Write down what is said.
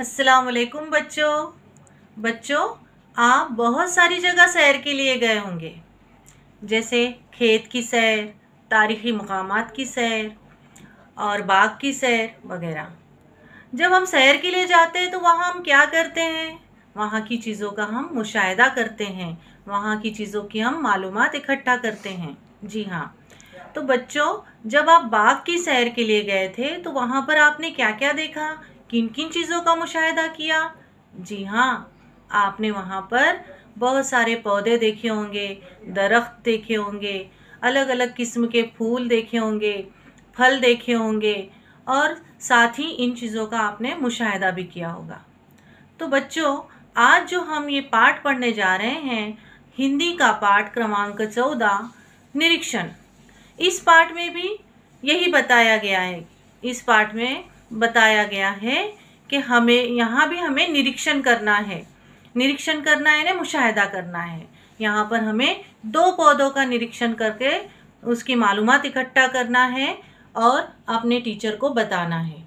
अस्सलाम वालेकुम बच्चों बच्चों आप बहुत सारी जगह सैर के लिए गए होंगे जैसे खेत की सैर तारीख़ी मकाम की सैर और बाग की सैर वगैरह जब हम सैर के लिए जाते हैं तो वहाँ हम क्या करते हैं वहाँ की चीज़ों का हम मुशाहिदा करते हैं वहाँ की चीज़ों की हम मालूम इकट्ठा करते हैं जी हाँ तो बच्चों जब आप बाग की सैर के लिए गए थे तो वहाँ पर आपने क्या क्या देखा किन किन चीज़ों का मुशाहिदा किया जी हाँ आपने वहाँ पर बहुत सारे पौधे देखे होंगे दरख्त देखे होंगे अलग अलग किस्म के फूल देखे होंगे फल देखे होंगे और साथ ही इन चीज़ों का आपने मुशाहिदा भी किया होगा तो बच्चों आज जो हम ये पाठ पढ़ने जा रहे हैं हिंदी का पाठ क्रमांक चौदह निरीक्षण इस पाठ में भी यही बताया गया है इस पाठ में बताया गया है कि हमें यहाँ भी हमें निरीक्षण करना है निरीक्षण करना है ना मुशाहिदा करना है यहाँ पर हमें दो पौधों का निरीक्षण करके उसकी मालूम इकट्ठा करना है और अपने टीचर को बताना है